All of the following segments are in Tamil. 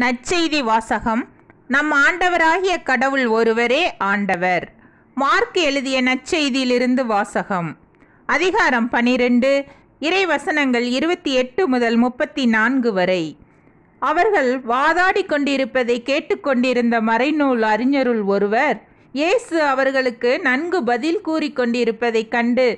நற்செய்தி வாசகம் நம் ஆண்டவராகிய கடவுள் ஒருவரே ஆண்டவர் மார்க் எழுதிய நற்செய்தியிலிருந்து வாசகம் அதிகாரம் பனிரெண்டு இறைவசனங்கள் இருபத்தி எட்டு முதல் முப்பத்தி நான்கு வரை அவர்கள் வாதாடி கொண்டிருப்பதை கேட்டுக்கொண்டிருந்த மறைநூல் அறிஞருள் ஒருவர் இயேசு அவர்களுக்கு நன்கு பதில் கொண்டிருப்பதைக் கண்டு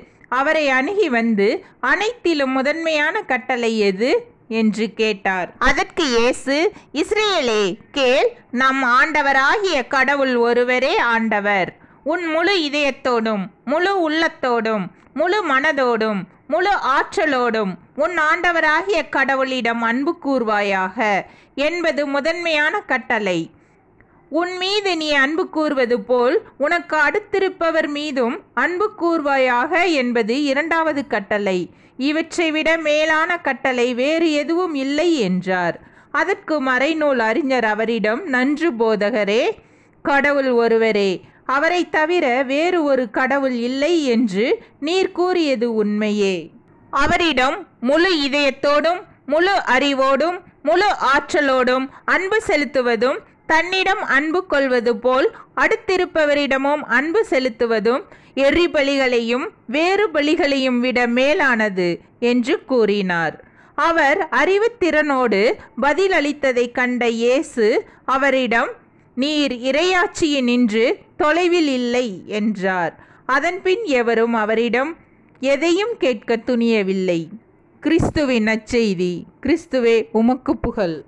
அவரை அணுகி வந்து அனைத்திலும் முதன்மையான கட்டளை எது என்று கேட்டார் அதற்கு இயேசு இஸ்ரேலே கேள் நம் ஆண்டவராகிய கடவுள் ஒருவரே ஆண்டவர் உன் முழு இதயத்தோடும் முழு உள்ளத்தோடும் முழு மனதோடும் முழு ஆற்றலோடும் உன் ஆண்டவராகிய கடவுளிடம் அன்பு கூர்வாயாக என்பது முதன்மையான கட்டளை உன் மீது நீ அன்பு கூறுவது போல் உனக்கு அடுத்திருப்பவர் மீதும் அன்பு கூறுவாயாக என்பது இரண்டாவது கட்டளை இவற்றை விட மேலான கட்டளை வேறு எதுவும் இல்லை என்றார் அதற்கு மறைநூல் அறிஞர் அவரிடம் நன்று போதகரே கடவுள் ஒருவரே அவரை தவிர வேறு ஒரு கடவுள் இல்லை என்று நீர் கூறியது உண்மையே அவரிடம் முழு இதயத்தோடும் முழு அறிவோடும் முழு ஆற்றலோடும் அன்பு செலுத்துவதும் தன்னிடம் அன்பு கொள்வது போல் அடுத்திருப்பவரிடமும் அன்பு செலுத்துவதும் எரிபலிகளையும் பலிகளையும் வேறு பலிகளையும் விட மேலானது என்று கூறினார் அவர் அறிவுத்திறனோடு பதிலளித்ததைக் கண்ட இயேசு அவரிடம் நீர் நின்று தொலைவில் இல்லை என்றார் அதன்பின் எவரும் அவரிடம் எதையும் கேட்க துணியவில்லை கிறிஸ்துவின் அச்செய்தி கிறிஸ்துவே உமக்கு புகழ்